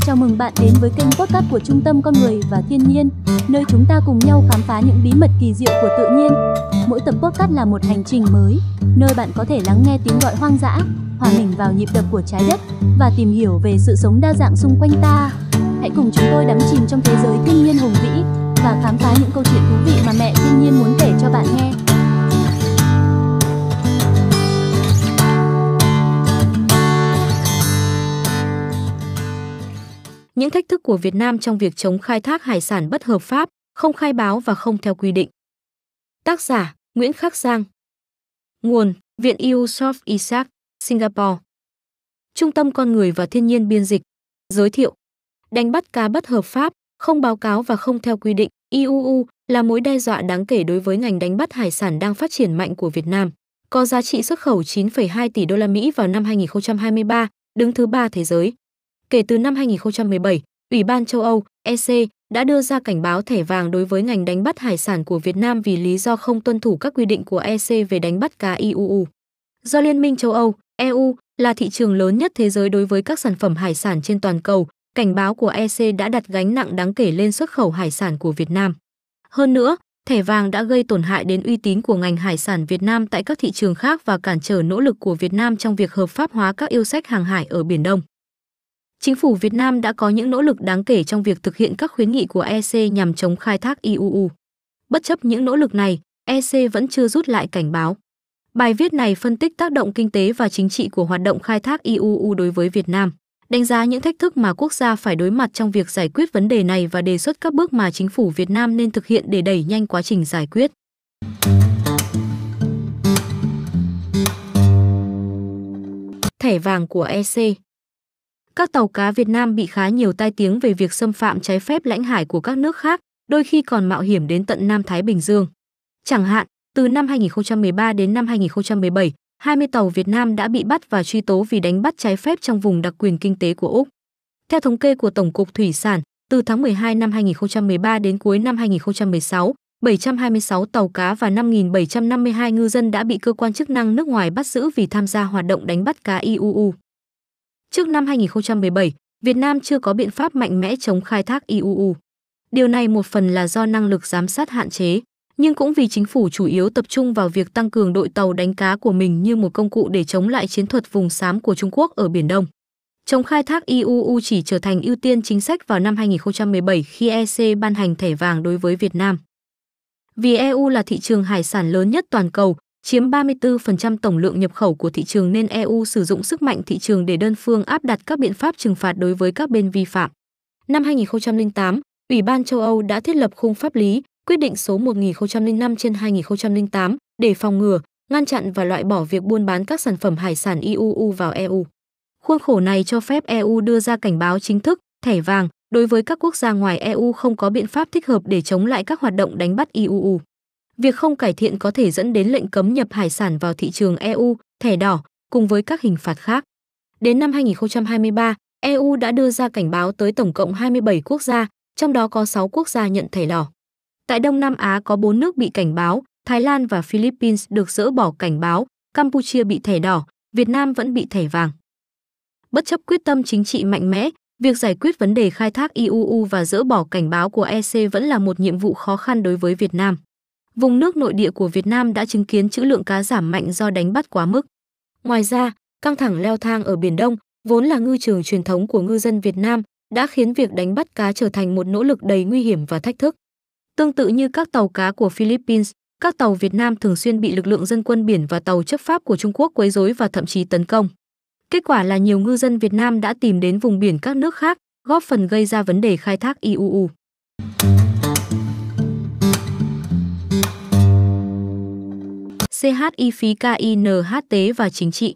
Chào mừng bạn đến với kênh podcast của Trung tâm Con Người và Thiên nhiên, nơi chúng ta cùng nhau khám phá những bí mật kỳ diệu của tự nhiên. Mỗi tập podcast là một hành trình mới, nơi bạn có thể lắng nghe tiếng gọi hoang dã, hòa mình vào nhịp đập của trái đất và tìm hiểu về sự sống đa dạng xung quanh ta. Hãy cùng chúng tôi đắm chìm trong thế giới thiên nhiên hùng vĩ và khám phá những câu chuyện thú vị mà mẹ thiên nhiên muốn kể cho bạn nghe. những thách thức của Việt Nam trong việc chống khai thác hải sản bất hợp pháp, không khai báo và không theo quy định. Tác giả Nguyễn Khắc Giang Nguồn Viện Iusof Isaac, Singapore Trung tâm Con người và Thiên nhiên Biên dịch Giới thiệu Đánh bắt cá bất hợp pháp, không báo cáo và không theo quy định IUU là mối đe dọa đáng kể đối với ngành đánh bắt hải sản đang phát triển mạnh của Việt Nam, có giá trị xuất khẩu 9,2 tỷ đô la Mỹ vào năm 2023, đứng thứ ba thế giới. Kể từ năm 2017, Ủy ban châu Âu EC đã đưa ra cảnh báo thẻ vàng đối với ngành đánh bắt hải sản của Việt Nam vì lý do không tuân thủ các quy định của EC về đánh bắt cá IUU. Do Liên minh châu Âu EU là thị trường lớn nhất thế giới đối với các sản phẩm hải sản trên toàn cầu, cảnh báo của EC đã đặt gánh nặng đáng kể lên xuất khẩu hải sản của Việt Nam. Hơn nữa, thẻ vàng đã gây tổn hại đến uy tín của ngành hải sản Việt Nam tại các thị trường khác và cản trở nỗ lực của Việt Nam trong việc hợp pháp hóa các yêu sách hàng hải ở Biển Đông chính phủ Việt Nam đã có những nỗ lực đáng kể trong việc thực hiện các khuyến nghị của EC nhằm chống khai thác IUU. E Bất chấp những nỗ lực này, EC vẫn chưa rút lại cảnh báo. Bài viết này phân tích tác động kinh tế và chính trị của hoạt động khai thác IUU e đối với Việt Nam, đánh giá những thách thức mà quốc gia phải đối mặt trong việc giải quyết vấn đề này và đề xuất các bước mà chính phủ Việt Nam nên thực hiện để đẩy nhanh quá trình giải quyết. Thẻ vàng của EC các tàu cá Việt Nam bị khá nhiều tai tiếng về việc xâm phạm trái phép lãnh hải của các nước khác, đôi khi còn mạo hiểm đến tận Nam Thái Bình Dương. Chẳng hạn, từ năm 2013 đến năm 2017, 20 tàu Việt Nam đã bị bắt và truy tố vì đánh bắt trái phép trong vùng đặc quyền kinh tế của Úc. Theo thống kê của Tổng cục Thủy sản, từ tháng 12 năm 2013 đến cuối năm 2016, 726 tàu cá và 5.752 ngư dân đã bị cơ quan chức năng nước ngoài bắt giữ vì tham gia hoạt động đánh bắt cá IUU. Trước năm 2017, Việt Nam chưa có biện pháp mạnh mẽ chống khai thác IUU. E Điều này một phần là do năng lực giám sát hạn chế, nhưng cũng vì chính phủ chủ yếu tập trung vào việc tăng cường đội tàu đánh cá của mình như một công cụ để chống lại chiến thuật vùng xám của Trung Quốc ở Biển Đông. Chống khai thác IUU e chỉ trở thành ưu tiên chính sách vào năm 2017 khi EC ban hành thẻ vàng đối với Việt Nam. Vì EU là thị trường hải sản lớn nhất toàn cầu, chiếm 34% tổng lượng nhập khẩu của thị trường nên EU sử dụng sức mạnh thị trường để đơn phương áp đặt các biện pháp trừng phạt đối với các bên vi phạm. Năm 2008, Ủy ban châu Âu đã thiết lập khung pháp lý, quyết định số 1005 trên 2008 để phòng ngừa, ngăn chặn và loại bỏ việc buôn bán các sản phẩm hải sản IUU e vào EU. Khuôn khổ này cho phép EU đưa ra cảnh báo chính thức, thẻ vàng, đối với các quốc gia ngoài EU không có biện pháp thích hợp để chống lại các hoạt động đánh bắt IUU. E Việc không cải thiện có thể dẫn đến lệnh cấm nhập hải sản vào thị trường EU, thẻ đỏ cùng với các hình phạt khác. Đến năm 2023, EU đã đưa ra cảnh báo tới tổng cộng 27 quốc gia, trong đó có 6 quốc gia nhận thẻ đỏ. Tại Đông Nam Á có 4 nước bị cảnh báo, Thái Lan và Philippines được dỡ bỏ cảnh báo, Campuchia bị thẻ đỏ, Việt Nam vẫn bị thẻ vàng. Bất chấp quyết tâm chính trị mạnh mẽ, việc giải quyết vấn đề khai thác IUU e và dỡ bỏ cảnh báo của EC vẫn là một nhiệm vụ khó khăn đối với Việt Nam vùng nước nội địa của Việt Nam đã chứng kiến chữ lượng cá giảm mạnh do đánh bắt quá mức. Ngoài ra, căng thẳng leo thang ở Biển Đông, vốn là ngư trường truyền thống của ngư dân Việt Nam, đã khiến việc đánh bắt cá trở thành một nỗ lực đầy nguy hiểm và thách thức. Tương tự như các tàu cá của Philippines, các tàu Việt Nam thường xuyên bị lực lượng dân quân biển và tàu chấp pháp của Trung Quốc quấy rối và thậm chí tấn công. Kết quả là nhiều ngư dân Việt Nam đã tìm đến vùng biển các nước khác, góp phần gây ra vấn đề khai thác IUU. CHI phí KINHT và chính trị.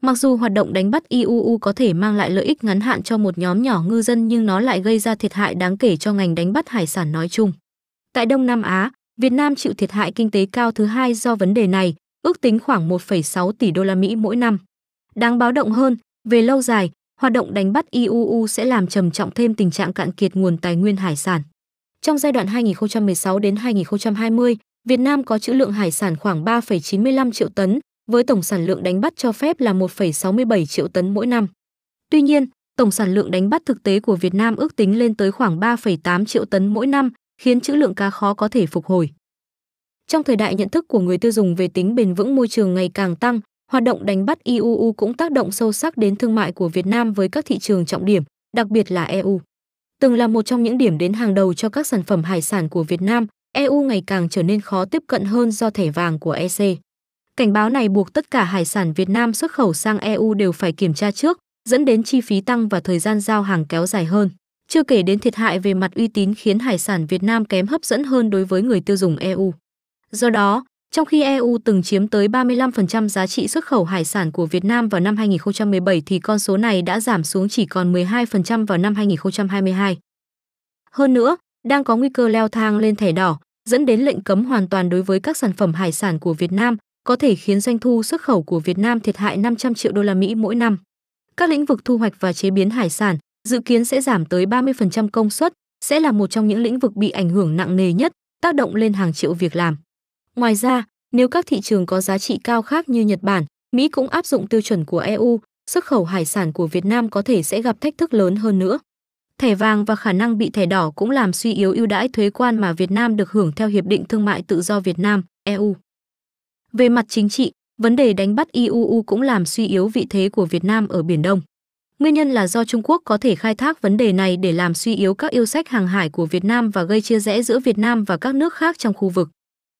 Mặc dù hoạt động đánh bắt IUU có thể mang lại lợi ích ngắn hạn cho một nhóm nhỏ ngư dân nhưng nó lại gây ra thiệt hại đáng kể cho ngành đánh bắt hải sản nói chung. Tại Đông Nam Á, Việt Nam chịu thiệt hại kinh tế cao thứ hai do vấn đề này, ước tính khoảng 1,6 tỷ đô la Mỹ mỗi năm. Đáng báo động hơn, về lâu dài, hoạt động đánh bắt IUU sẽ làm trầm trọng thêm tình trạng cạn kiệt nguồn tài nguyên hải sản. Trong giai đoạn 2016 đến 2020, Việt Nam có trữ lượng hải sản khoảng 3,95 triệu tấn, với tổng sản lượng đánh bắt cho phép là 1,67 triệu tấn mỗi năm. Tuy nhiên, tổng sản lượng đánh bắt thực tế của Việt Nam ước tính lên tới khoảng 3,8 triệu tấn mỗi năm, khiến trữ lượng cá khó có thể phục hồi. Trong thời đại nhận thức của người tiêu dùng về tính bền vững môi trường ngày càng tăng, hoạt động đánh bắt IUU e cũng tác động sâu sắc đến thương mại của Việt Nam với các thị trường trọng điểm, đặc biệt là EU. Từng là một trong những điểm đến hàng đầu cho các sản phẩm hải sản của Việt Nam, EU ngày càng trở nên khó tiếp cận hơn do thẻ vàng của EC. Cảnh báo này buộc tất cả hải sản Việt Nam xuất khẩu sang EU đều phải kiểm tra trước, dẫn đến chi phí tăng và thời gian giao hàng kéo dài hơn. Chưa kể đến thiệt hại về mặt uy tín khiến hải sản Việt Nam kém hấp dẫn hơn đối với người tiêu dùng EU. Do đó, trong khi EU từng chiếm tới 35% giá trị xuất khẩu hải sản của Việt Nam vào năm 2017 thì con số này đã giảm xuống chỉ còn 12% vào năm 2022. Hơn nữa, đang có nguy cơ leo thang lên thẻ đỏ, dẫn đến lệnh cấm hoàn toàn đối với các sản phẩm hải sản của Việt Nam, có thể khiến doanh thu xuất khẩu của Việt Nam thiệt hại 500 triệu đô la Mỹ mỗi năm. Các lĩnh vực thu hoạch và chế biến hải sản dự kiến sẽ giảm tới 30% công suất, sẽ là một trong những lĩnh vực bị ảnh hưởng nặng nề nhất, tác động lên hàng triệu việc làm. Ngoài ra, nếu các thị trường có giá trị cao khác như Nhật Bản, Mỹ cũng áp dụng tiêu chuẩn của EU, xuất khẩu hải sản của Việt Nam có thể sẽ gặp thách thức lớn hơn nữa thẻ vàng và khả năng bị thẻ đỏ cũng làm suy yếu ưu đãi thuế quan mà Việt Nam được hưởng theo Hiệp định Thương mại Tự do Việt Nam, EU. Về mặt chính trị, vấn đề đánh bắt IUU e cũng làm suy yếu vị thế của Việt Nam ở Biển Đông. Nguyên nhân là do Trung Quốc có thể khai thác vấn đề này để làm suy yếu các yêu sách hàng hải của Việt Nam và gây chia rẽ giữa Việt Nam và các nước khác trong khu vực.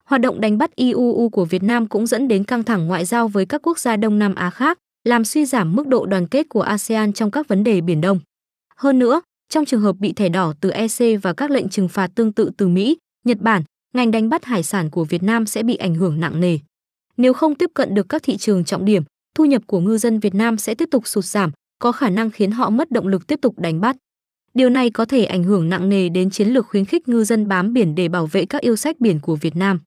Hoạt động đánh bắt IUU e của Việt Nam cũng dẫn đến căng thẳng ngoại giao với các quốc gia Đông Nam Á khác, làm suy giảm mức độ đoàn kết của ASEAN trong các vấn đề Biển Đông. Hơn nữa, trong trường hợp bị thẻ đỏ từ EC và các lệnh trừng phạt tương tự từ Mỹ, Nhật Bản, ngành đánh bắt hải sản của Việt Nam sẽ bị ảnh hưởng nặng nề. Nếu không tiếp cận được các thị trường trọng điểm, thu nhập của ngư dân Việt Nam sẽ tiếp tục sụt giảm, có khả năng khiến họ mất động lực tiếp tục đánh bắt. Điều này có thể ảnh hưởng nặng nề đến chiến lược khuyến khích ngư dân bám biển để bảo vệ các yêu sách biển của Việt Nam.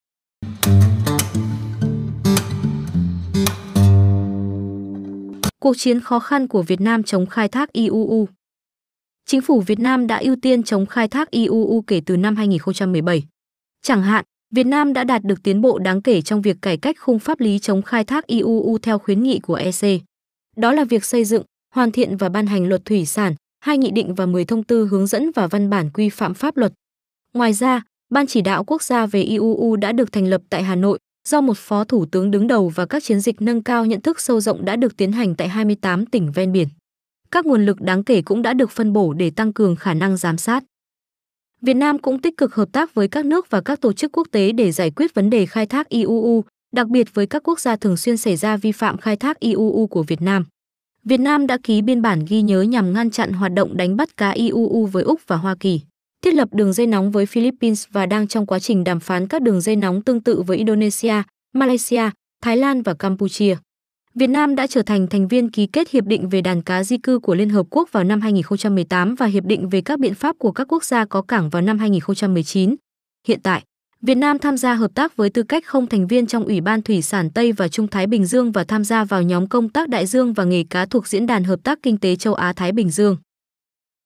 Cuộc chiến khó khăn của Việt Nam chống khai thác IUU chính phủ Việt Nam đã ưu tiên chống khai thác IUU e kể từ năm 2017. Chẳng hạn, Việt Nam đã đạt được tiến bộ đáng kể trong việc cải cách khung pháp lý chống khai thác IUU e theo khuyến nghị của EC. Đó là việc xây dựng, hoàn thiện và ban hành luật thủy sản, hai nghị định và 10 thông tư hướng dẫn và văn bản quy phạm pháp luật. Ngoài ra, Ban chỉ đạo quốc gia về IUU e đã được thành lập tại Hà Nội do một phó thủ tướng đứng đầu và các chiến dịch nâng cao nhận thức sâu rộng đã được tiến hành tại 28 tỉnh ven biển các nguồn lực đáng kể cũng đã được phân bổ để tăng cường khả năng giám sát. Việt Nam cũng tích cực hợp tác với các nước và các tổ chức quốc tế để giải quyết vấn đề khai thác IUU, đặc biệt với các quốc gia thường xuyên xảy ra vi phạm khai thác IUU của Việt Nam. Việt Nam đã ký biên bản ghi nhớ nhằm ngăn chặn hoạt động đánh bắt cá IUU với Úc và Hoa Kỳ, thiết lập đường dây nóng với Philippines và đang trong quá trình đàm phán các đường dây nóng tương tự với Indonesia, Malaysia, Thái Lan và Campuchia. Việt Nam đã trở thành thành viên ký kết Hiệp định về đàn cá di cư của Liên Hợp Quốc vào năm 2018 và Hiệp định về các biện pháp của các quốc gia có cảng vào năm 2019. Hiện tại, Việt Nam tham gia hợp tác với tư cách không thành viên trong Ủy ban Thủy sản Tây và Trung Thái Bình Dương và tham gia vào nhóm công tác đại dương và nghề cá thuộc Diễn đàn Hợp tác Kinh tế Châu Á-Thái Bình Dương.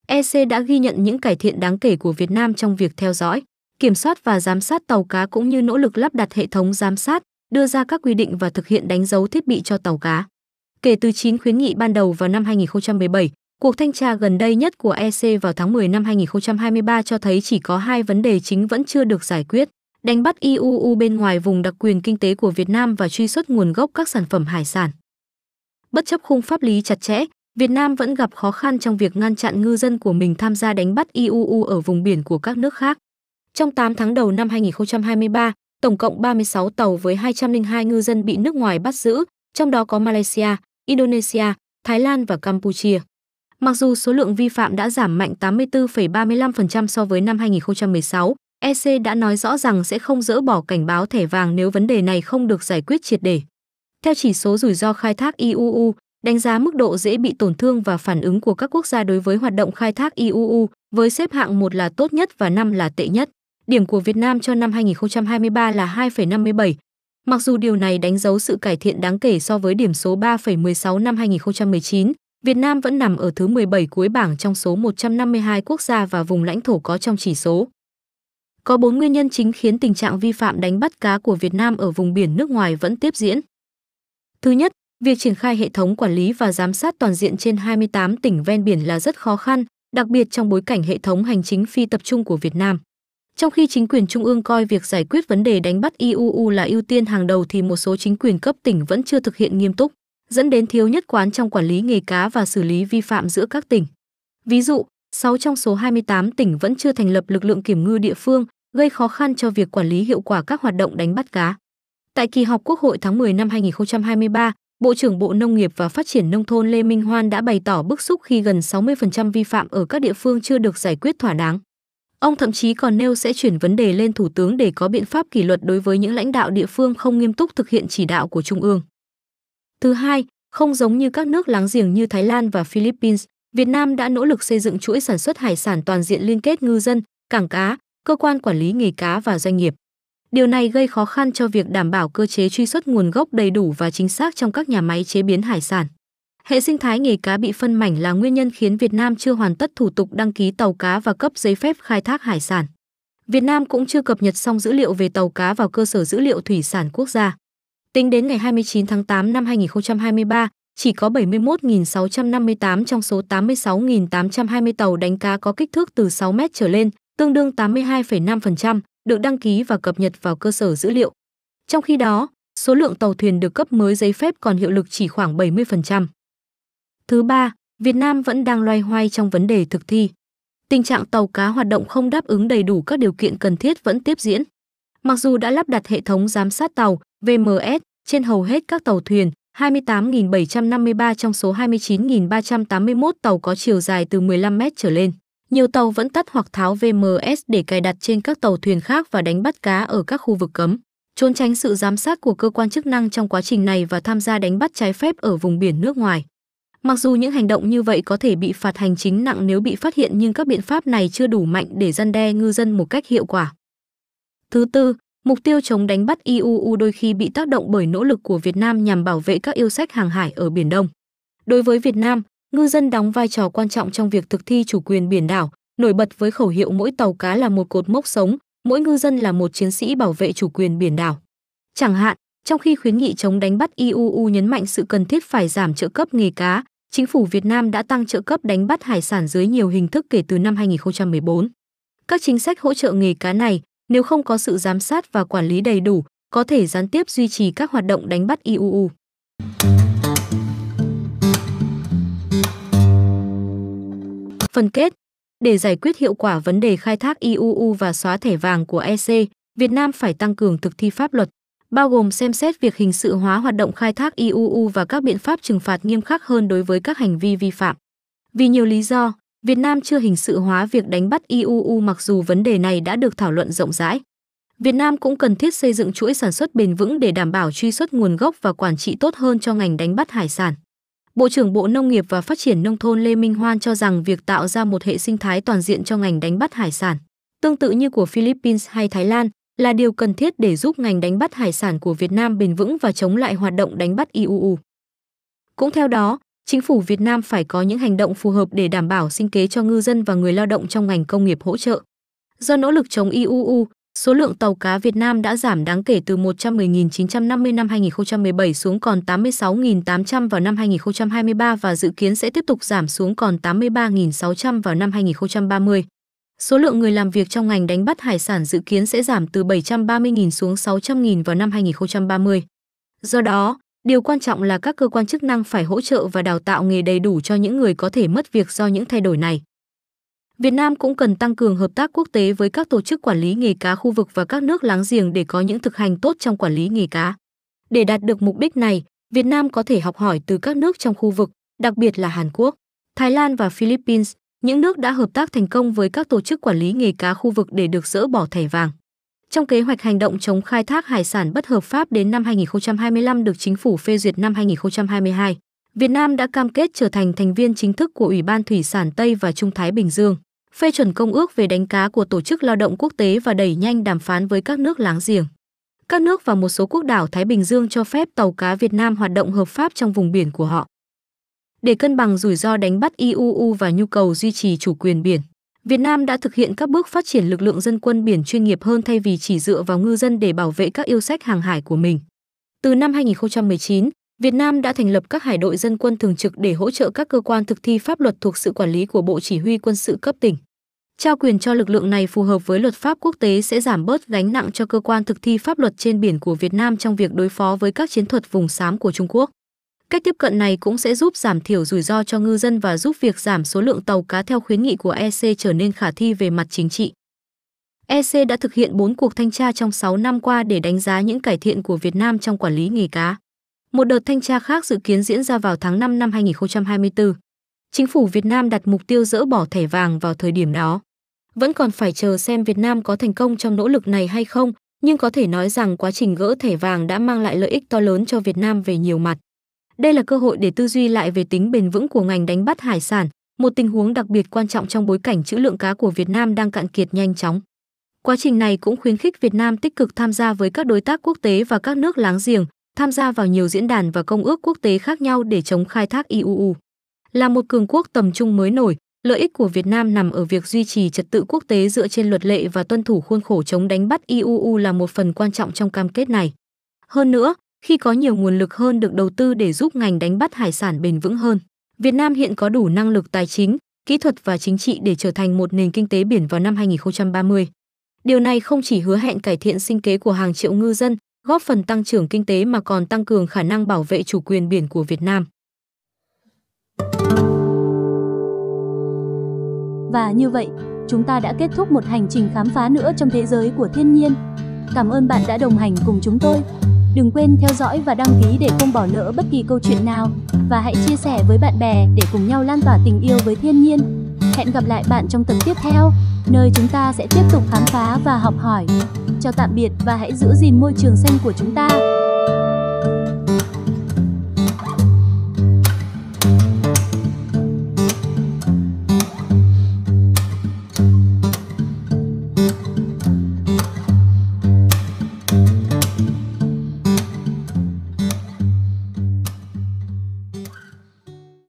EC đã ghi nhận những cải thiện đáng kể của Việt Nam trong việc theo dõi, kiểm soát và giám sát tàu cá cũng như nỗ lực lắp đặt hệ thống giám sát, đưa ra các quy định và thực hiện đánh dấu thiết bị cho tàu cá. Kể từ 9 khuyến nghị ban đầu vào năm 2017, cuộc thanh tra gần đây nhất của EC vào tháng 10 năm 2023 cho thấy chỉ có hai vấn đề chính vẫn chưa được giải quyết, đánh bắt IUU e bên ngoài vùng đặc quyền kinh tế của Việt Nam và truy xuất nguồn gốc các sản phẩm hải sản. Bất chấp khung pháp lý chặt chẽ, Việt Nam vẫn gặp khó khăn trong việc ngăn chặn ngư dân của mình tham gia đánh bắt IUU e ở vùng biển của các nước khác. Trong 8 tháng đầu năm 2023, tổng cộng 36 tàu với 202 ngư dân bị nước ngoài bắt giữ, trong đó có Malaysia, Indonesia, Thái Lan và Campuchia. Mặc dù số lượng vi phạm đã giảm mạnh 84,35% so với năm 2016, EC đã nói rõ rằng sẽ không dỡ bỏ cảnh báo thẻ vàng nếu vấn đề này không được giải quyết triệt để. Theo chỉ số rủi ro khai thác IUU, đánh giá mức độ dễ bị tổn thương và phản ứng của các quốc gia đối với hoạt động khai thác IUU, với xếp hạng 1 là tốt nhất và 5 là tệ nhất. Điểm của Việt Nam cho năm 2023 là 2,57. Mặc dù điều này đánh dấu sự cải thiện đáng kể so với điểm số 3,16 năm 2019, Việt Nam vẫn nằm ở thứ 17 cuối bảng trong số 152 quốc gia và vùng lãnh thổ có trong chỉ số. Có bốn nguyên nhân chính khiến tình trạng vi phạm đánh bắt cá của Việt Nam ở vùng biển nước ngoài vẫn tiếp diễn. Thứ nhất, việc triển khai hệ thống quản lý và giám sát toàn diện trên 28 tỉnh ven biển là rất khó khăn, đặc biệt trong bối cảnh hệ thống hành chính phi tập trung của Việt Nam. Trong khi chính quyền trung ương coi việc giải quyết vấn đề đánh bắt IUU là ưu tiên hàng đầu thì một số chính quyền cấp tỉnh vẫn chưa thực hiện nghiêm túc, dẫn đến thiếu nhất quán trong quản lý nghề cá và xử lý vi phạm giữa các tỉnh. Ví dụ, 6 trong số 28 tỉnh vẫn chưa thành lập lực lượng kiểm ngư địa phương, gây khó khăn cho việc quản lý hiệu quả các hoạt động đánh bắt cá. Tại kỳ họp Quốc hội tháng 10 năm 2023, Bộ trưởng Bộ Nông nghiệp và Phát triển Nông thôn Lê Minh Hoan đã bày tỏ bức xúc khi gần 60% vi phạm ở các địa phương chưa được giải quyết thỏa đáng. Ông thậm chí còn nêu sẽ chuyển vấn đề lên Thủ tướng để có biện pháp kỷ luật đối với những lãnh đạo địa phương không nghiêm túc thực hiện chỉ đạo của Trung ương. Thứ hai, không giống như các nước láng giềng như Thái Lan và Philippines, Việt Nam đã nỗ lực xây dựng chuỗi sản xuất hải sản toàn diện liên kết ngư dân, cảng cá, cơ quan quản lý nghề cá và doanh nghiệp. Điều này gây khó khăn cho việc đảm bảo cơ chế truy xuất nguồn gốc đầy đủ và chính xác trong các nhà máy chế biến hải sản. Hệ sinh thái nghề cá bị phân mảnh là nguyên nhân khiến Việt Nam chưa hoàn tất thủ tục đăng ký tàu cá và cấp giấy phép khai thác hải sản. Việt Nam cũng chưa cập nhật xong dữ liệu về tàu cá vào cơ sở dữ liệu thủy sản quốc gia. Tính đến ngày 29 tháng 8 năm 2023, chỉ có 71.658 trong số 86.820 tàu đánh cá có kích thước từ 6 mét trở lên, tương đương 82,5%, được đăng ký và cập nhật vào cơ sở dữ liệu. Trong khi đó, số lượng tàu thuyền được cấp mới giấy phép còn hiệu lực chỉ khoảng 70%. Thứ ba, Việt Nam vẫn đang loay hoay trong vấn đề thực thi. Tình trạng tàu cá hoạt động không đáp ứng đầy đủ các điều kiện cần thiết vẫn tiếp diễn. Mặc dù đã lắp đặt hệ thống giám sát tàu VMS trên hầu hết các tàu thuyền, 28.753 trong số 29.381 tàu có chiều dài từ 15 mét trở lên. Nhiều tàu vẫn tắt hoặc tháo VMS để cài đặt trên các tàu thuyền khác và đánh bắt cá ở các khu vực cấm, trốn tránh sự giám sát của cơ quan chức năng trong quá trình này và tham gia đánh bắt trái phép ở vùng biển nước ngoài. Mặc dù những hành động như vậy có thể bị phạt hành chính nặng nếu bị phát hiện nhưng các biện pháp này chưa đủ mạnh để răn đe ngư dân một cách hiệu quả. Thứ tư, mục tiêu chống đánh bắt IUU đôi khi bị tác động bởi nỗ lực của Việt Nam nhằm bảo vệ các yêu sách hàng hải ở Biển Đông. Đối với Việt Nam, ngư dân đóng vai trò quan trọng trong việc thực thi chủ quyền biển đảo, nổi bật với khẩu hiệu mỗi tàu cá là một cột mốc sống, mỗi ngư dân là một chiến sĩ bảo vệ chủ quyền biển đảo. Chẳng hạn, trong khi khuyến nghị chống đánh bắt IUU nhấn mạnh sự cần thiết phải giảm trợ cấp nghề cá, chính phủ Việt Nam đã tăng trợ cấp đánh bắt hải sản dưới nhiều hình thức kể từ năm 2014. Các chính sách hỗ trợ nghề cá này, nếu không có sự giám sát và quản lý đầy đủ, có thể gián tiếp duy trì các hoạt động đánh bắt IUU. Phần kết Để giải quyết hiệu quả vấn đề khai thác IUU và xóa thẻ vàng của EC, Việt Nam phải tăng cường thực thi pháp luật, bao gồm xem xét việc hình sự hóa hoạt động khai thác IUU và các biện pháp trừng phạt nghiêm khắc hơn đối với các hành vi vi phạm. Vì nhiều lý do, Việt Nam chưa hình sự hóa việc đánh bắt IUU mặc dù vấn đề này đã được thảo luận rộng rãi. Việt Nam cũng cần thiết xây dựng chuỗi sản xuất bền vững để đảm bảo truy xuất nguồn gốc và quản trị tốt hơn cho ngành đánh bắt hải sản. Bộ trưởng Bộ Nông nghiệp và Phát triển Nông thôn Lê Minh Hoan cho rằng việc tạo ra một hệ sinh thái toàn diện cho ngành đánh bắt hải sản, tương tự như của Philippines hay Thái Lan, là điều cần thiết để giúp ngành đánh bắt hải sản của Việt Nam bền vững và chống lại hoạt động đánh bắt IUU. Cũng theo đó, chính phủ Việt Nam phải có những hành động phù hợp để đảm bảo sinh kế cho ngư dân và người lao động trong ngành công nghiệp hỗ trợ. Do nỗ lực chống IUU, số lượng tàu cá Việt Nam đã giảm đáng kể từ 110.950 năm 2017 xuống còn 86.800 vào năm 2023 và dự kiến sẽ tiếp tục giảm xuống còn 83.600 vào năm 2030 số lượng người làm việc trong ngành đánh bắt hải sản dự kiến sẽ giảm từ 730.000 xuống 600.000 vào năm 2030. Do đó, điều quan trọng là các cơ quan chức năng phải hỗ trợ và đào tạo nghề đầy đủ cho những người có thể mất việc do những thay đổi này. Việt Nam cũng cần tăng cường hợp tác quốc tế với các tổ chức quản lý nghề cá khu vực và các nước láng giềng để có những thực hành tốt trong quản lý nghề cá. Để đạt được mục đích này, Việt Nam có thể học hỏi từ các nước trong khu vực, đặc biệt là Hàn Quốc, Thái Lan và Philippines những nước đã hợp tác thành công với các tổ chức quản lý nghề cá khu vực để được dỡ bỏ thẻ vàng. Trong kế hoạch hành động chống khai thác hải sản bất hợp pháp đến năm 2025 được chính phủ phê duyệt năm 2022, Việt Nam đã cam kết trở thành thành viên chính thức của Ủy ban Thủy sản Tây và Trung Thái Bình Dương, phê chuẩn công ước về đánh cá của Tổ chức Lao động Quốc tế và đẩy nhanh đàm phán với các nước láng giềng. Các nước và một số quốc đảo Thái Bình Dương cho phép tàu cá Việt Nam hoạt động hợp pháp trong vùng biển của họ để cân bằng rủi ro đánh bắt IUU e và nhu cầu duy trì chủ quyền biển. Việt Nam đã thực hiện các bước phát triển lực lượng dân quân biển chuyên nghiệp hơn thay vì chỉ dựa vào ngư dân để bảo vệ các yêu sách hàng hải của mình. Từ năm 2019, Việt Nam đã thành lập các hải đội dân quân thường trực để hỗ trợ các cơ quan thực thi pháp luật thuộc sự quản lý của Bộ Chỉ huy quân sự cấp tỉnh. Trao quyền cho lực lượng này phù hợp với luật pháp quốc tế sẽ giảm bớt gánh nặng cho cơ quan thực thi pháp luật trên biển của Việt Nam trong việc đối phó với các chiến thuật vùng xám của Trung Quốc. Cách tiếp cận này cũng sẽ giúp giảm thiểu rủi ro cho ngư dân và giúp việc giảm số lượng tàu cá theo khuyến nghị của EC trở nên khả thi về mặt chính trị. EC đã thực hiện 4 cuộc thanh tra trong 6 năm qua để đánh giá những cải thiện của Việt Nam trong quản lý nghề cá. Một đợt thanh tra khác dự kiến diễn ra vào tháng 5 năm 2024. Chính phủ Việt Nam đặt mục tiêu dỡ bỏ thẻ vàng vào thời điểm đó. Vẫn còn phải chờ xem Việt Nam có thành công trong nỗ lực này hay không, nhưng có thể nói rằng quá trình gỡ thẻ vàng đã mang lại lợi ích to lớn cho Việt Nam về nhiều mặt. Đây là cơ hội để tư duy lại về tính bền vững của ngành đánh bắt hải sản, một tình huống đặc biệt quan trọng trong bối cảnh trữ lượng cá của Việt Nam đang cạn kiệt nhanh chóng. Quá trình này cũng khuyến khích Việt Nam tích cực tham gia với các đối tác quốc tế và các nước láng giềng, tham gia vào nhiều diễn đàn và công ước quốc tế khác nhau để chống khai thác IUU. Là một cường quốc tầm trung mới nổi, lợi ích của Việt Nam nằm ở việc duy trì trật tự quốc tế dựa trên luật lệ và tuân thủ khuôn khổ chống đánh bắt IUU là một phần quan trọng trong cam kết này. Hơn nữa, khi có nhiều nguồn lực hơn được đầu tư để giúp ngành đánh bắt hải sản bền vững hơn. Việt Nam hiện có đủ năng lực tài chính, kỹ thuật và chính trị để trở thành một nền kinh tế biển vào năm 2030. Điều này không chỉ hứa hẹn cải thiện sinh kế của hàng triệu ngư dân, góp phần tăng trưởng kinh tế mà còn tăng cường khả năng bảo vệ chủ quyền biển của Việt Nam. Và như vậy, chúng ta đã kết thúc một hành trình khám phá nữa trong thế giới của thiên nhiên. Cảm ơn bạn đã đồng hành cùng chúng tôi. Đừng quên theo dõi và đăng ký để không bỏ lỡ bất kỳ câu chuyện nào và hãy chia sẻ với bạn bè để cùng nhau lan tỏa tình yêu với thiên nhiên. Hẹn gặp lại bạn trong tập tiếp theo, nơi chúng ta sẽ tiếp tục khám phá và học hỏi. Chào tạm biệt và hãy giữ gìn môi trường xanh của chúng ta.